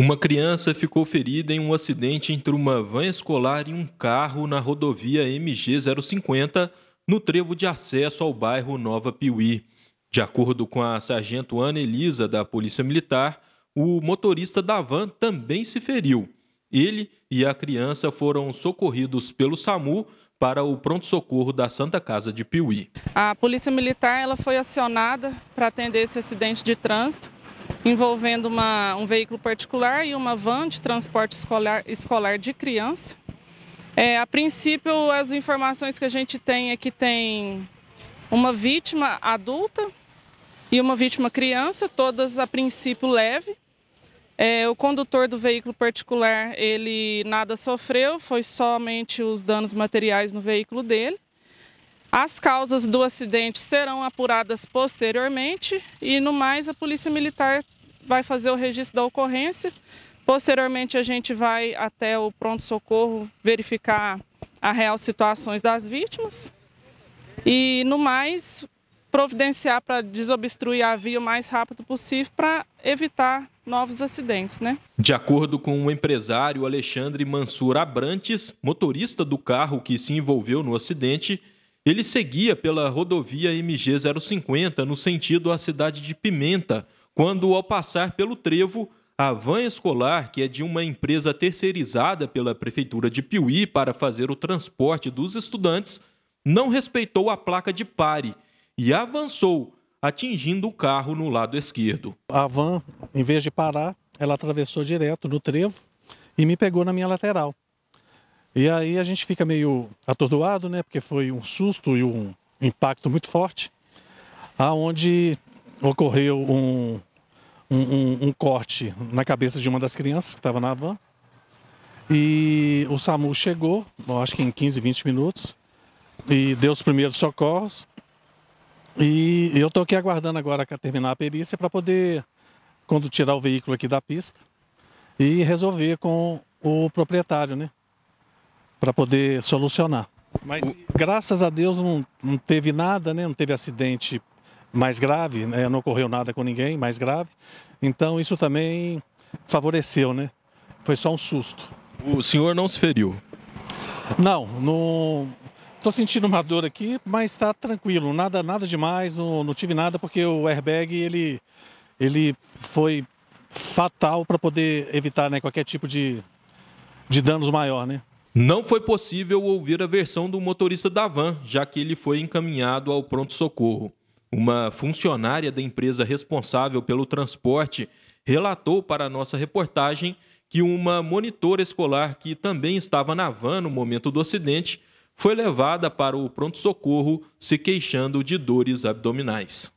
Uma criança ficou ferida em um acidente entre uma van escolar e um carro na rodovia MG 050, no trevo de acesso ao bairro Nova Piuí. De acordo com a sargento Ana Elisa, da Polícia Militar, o motorista da van também se feriu. Ele e a criança foram socorridos pelo SAMU para o pronto-socorro da Santa Casa de Piuí. A Polícia Militar ela foi acionada para atender esse acidente de trânsito envolvendo uma, um veículo particular e uma van de transporte escolar, escolar de criança. É, a princípio, as informações que a gente tem é que tem uma vítima adulta e uma vítima criança, todas a princípio leve. É, o condutor do veículo particular, ele nada sofreu, foi somente os danos materiais no veículo dele. As causas do acidente serão apuradas posteriormente e, no mais, a Polícia Militar vai fazer o registro da ocorrência. Posteriormente, a gente vai até o pronto-socorro verificar a real situações das vítimas e, no mais, providenciar para desobstruir a via o mais rápido possível para evitar novos acidentes, né? De acordo com o empresário Alexandre Mansur Abrantes, motorista do carro que se envolveu no acidente, ele seguia pela rodovia MG 050 no sentido à cidade de Pimenta, quando, ao passar pelo trevo, a van escolar, que é de uma empresa terceirizada pela Prefeitura de Piuí para fazer o transporte dos estudantes, não respeitou a placa de pare e avançou, atingindo o carro no lado esquerdo. A van, em vez de parar, ela atravessou direto no trevo e me pegou na minha lateral. E aí a gente fica meio atordoado, né? Porque foi um susto e um impacto muito forte, aonde ocorreu um, um, um, um corte na cabeça de uma das crianças que estava na van. E o SAMU chegou, acho que em 15, 20 minutos, e deu os primeiros socorros. E eu estou aqui aguardando agora terminar a perícia para poder, quando tirar o veículo aqui da pista, e resolver com o proprietário, né? para poder solucionar. Mas graças a Deus não, não teve nada, né? Não teve acidente mais grave, né? não ocorreu nada com ninguém mais grave. Então isso também favoreceu, né? Foi só um susto. O senhor não se feriu? Não, não. Estou sentindo uma dor aqui, mas está tranquilo, nada, nada demais, não, não tive nada porque o airbag ele, ele foi fatal para poder evitar né, qualquer tipo de, de danos maior, né? Não foi possível ouvir a versão do motorista da van, já que ele foi encaminhado ao pronto-socorro. Uma funcionária da empresa responsável pelo transporte relatou para a nossa reportagem que uma monitora escolar que também estava na van no momento do acidente foi levada para o pronto-socorro se queixando de dores abdominais.